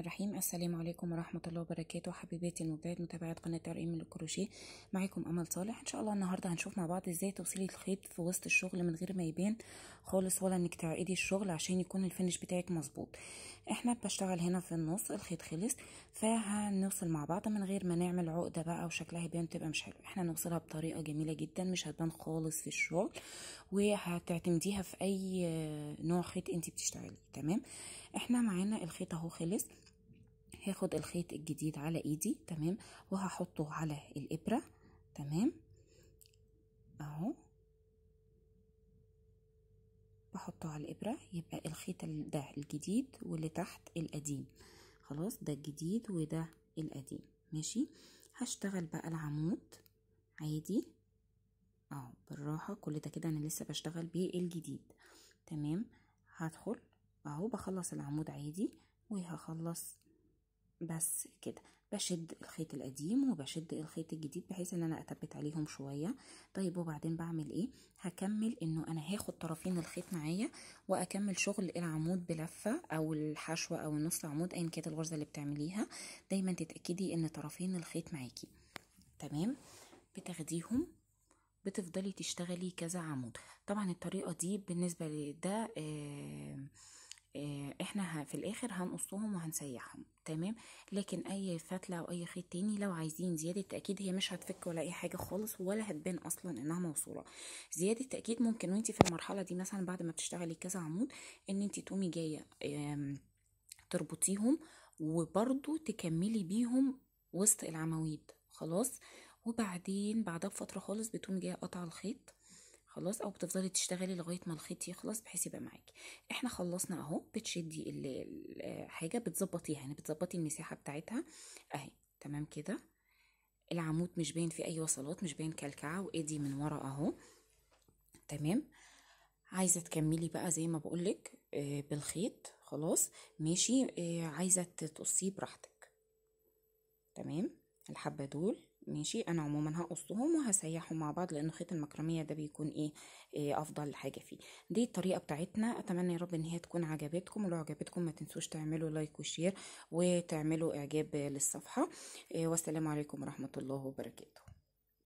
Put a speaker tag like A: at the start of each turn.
A: الرحيم السلام عليكم ورحمة الله وبركاته حبيباتي المبدعات متابعات قناة ترقيم الكروشيه معاكم أمل صالح إن شاء الله النهاردة هنشوف مع بعض إزاي توصلي الخيط في وسط الشغل من غير ما يبان خالص ولا إنك تعقدي الشغل عشان يكون الفنش بتاعك مظبوط إحنا بشتغل هنا في النص الخيط خلص فهنوصل مع بعض من غير ما نعمل عقدة بقى وشكلها يبان تبقى مش حلو إحنا نوصلها بطريقة جميلة جدا مش هتبان خالص في الشغل وهتعتمديها في أي نوع خيط أنت بتشتغلي تمام احنا معانا الخيط اهو خلص هاخد الخيط الجديد على ايدي تمام وهحطه على الابره تمام اهو بحطه على الابره يبقى الخيط ده الجديد واللي تحت القديم خلاص ده الجديد وده القديم ماشي هشتغل بقى العمود عادي اهو بالراحه كل ده كده انا لسه بشتغل بالجديد تمام هدخل اهو بخلص العمود عادي وهخلص بس كده بشد الخيط القديم وبشد الخيط الجديد بحيث ان انا اثبت عليهم شويه طيب وبعدين بعمل ايه هكمل انه انا هاخد طرفين الخيط معايا واكمل شغل العمود بلفه او الحشوه او نص عمود ايا كانت الغرزه اللي بتعمليها دايما تتاكدي ان طرفين الخيط معاكي تمام بتاخديهم بتفضلي تشتغلي كذا عمود طبعا الطريقه دي بالنسبه لده آه آه، احنا في الاخر هنقصهم وهنسيحهم تمام لكن اي فتله او اي خيط تاني لو عايزين زياده تاكيد هي مش هتفك ولا اي حاجه خالص ولا هتبان اصلا انها موصوله زياده تاكيد ممكن وانت في المرحله دي مثلا بعد ما بتشتغلي كذا عمود ان انت تقومي جايه تربطيهم وبرده تكملي بيهم وسط العواميد خلاص وبعدين بعدها بفتره خالص بتقومي جايه قطع الخيط خلاص او بتفضلي تشتغلي لغايه ما الخيط يخلص بحيث يبقى معاكي احنا خلصنا اهو بتشدي الحاجه بتظبطيها يعني بتظبطي المساحه بتاعتها اهي تمام كده العمود مش باين فيه اي وصلات مش باين كلكعه وادي من ورا اهو تمام عايزه تكملي بقى زي ما بقولك آه، بالخيط خلاص ماشي آه، عايزه تقصيه براحتك تمام الحبه دول ماشي انا عموما هقصهم وهسيحهم مع بعض لانه خيط المكرميه ده بيكون ايه, إيه افضل حاجه فيه دي الطريقه بتاعتنا اتمنى يا رب ان هي تكون عجبتكم ولو عجبتكم ما تنسوش تعملوا لايك وشير وتعملوا اعجاب للصفحه إيه والسلام عليكم ورحمه الله وبركاته